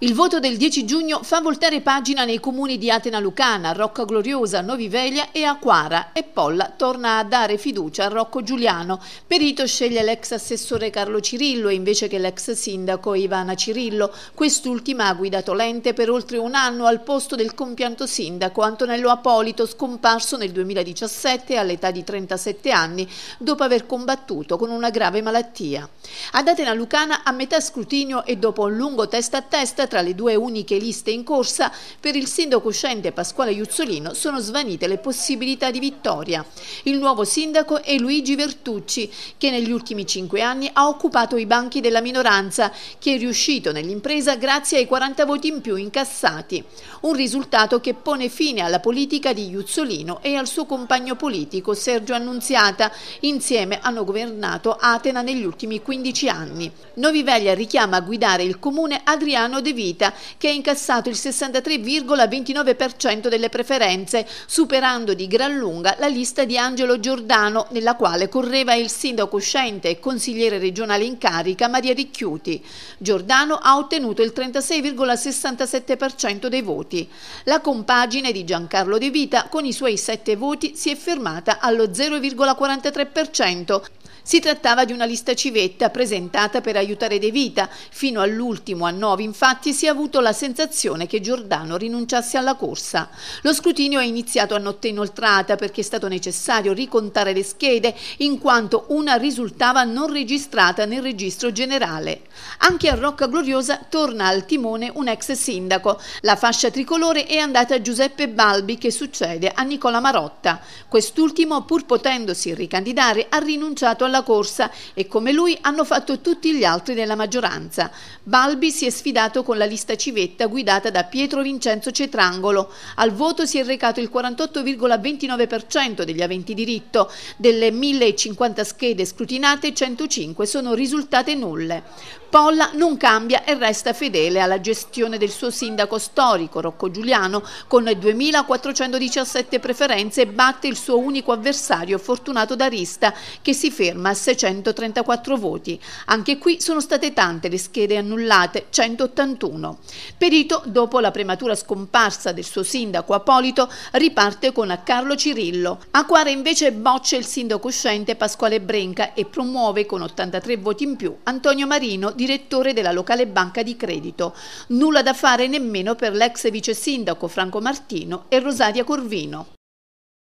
Il voto del 10 giugno fa voltare pagina nei comuni di Atena Lucana, Rocca Gloriosa, Novivelia e Aquara e Polla torna a dare fiducia a Rocco Giuliano. Perito sceglie l'ex assessore Carlo Cirillo invece che l'ex sindaco Ivana Cirillo. Quest'ultima ha guidato l'ente per oltre un anno al posto del compianto sindaco Antonello Apolito scomparso nel 2017 all'età di 37 anni dopo aver combattuto con una grave malattia. Ad Atena Lucana a metà scrutinio e dopo un lungo testa a testa tra le due uniche liste in corsa, per il sindaco uscente Pasquale Iuzzolino sono svanite le possibilità di vittoria. Il nuovo sindaco è Luigi Vertucci, che negli ultimi cinque anni ha occupato i banchi della minoranza, che è riuscito nell'impresa grazie ai 40 voti in più incassati. Un risultato che pone fine alla politica di Iuzzolino e al suo compagno politico Sergio Annunziata. Insieme hanno governato Atena negli ultimi 15 anni. Noviveglia richiama a guidare il comune Adriano De vita che ha incassato il 63,29% delle preferenze, superando di gran lunga la lista di Angelo Giordano, nella quale correva il sindaco uscente e consigliere regionale in carica Maria Ricchiuti. Giordano ha ottenuto il 36,67% dei voti. La compagine di Giancarlo De Vita con i suoi 7 voti si è fermata allo 0,43%, si trattava di una lista civetta presentata per aiutare De Vita. Fino all'ultimo a 9, infatti, infatti si è avuto la sensazione che Giordano rinunciasse alla corsa. Lo scrutinio è iniziato a notte inoltrata perché è stato necessario ricontare le schede in quanto una risultava non registrata nel registro generale. Anche a Rocca Gloriosa torna al timone un ex sindaco. La fascia tricolore è andata a Giuseppe Balbi che succede a Nicola Marotta. Quest'ultimo pur potendosi ricandidare ha rinunciato alla corsa e come lui hanno fatto tutti gli altri della maggioranza. Balbi si è sfidato con la lista civetta guidata da Pietro Vincenzo Cetrangolo. Al voto si è recato il 48,29% degli aventi diritto. Delle 1050 schede scrutinate, 105 sono risultate nulle. Polla non cambia e resta fedele alla gestione del suo sindaco storico, Rocco Giuliano, con 2.417 preferenze e batte il suo unico avversario, Fortunato D'Arista, che si ferma a 634 voti. Anche qui sono state tante le schede annullate, 181. 1941. Perito, dopo la prematura scomparsa del suo sindaco Apolito, riparte con Carlo Cirillo. Acquara invece boccia il sindaco uscente Pasquale Brenca e promuove con 83 voti in più Antonio Marino, direttore della locale banca di credito. Nulla da fare nemmeno per l'ex vice sindaco Franco Martino e Rosaria Corvino.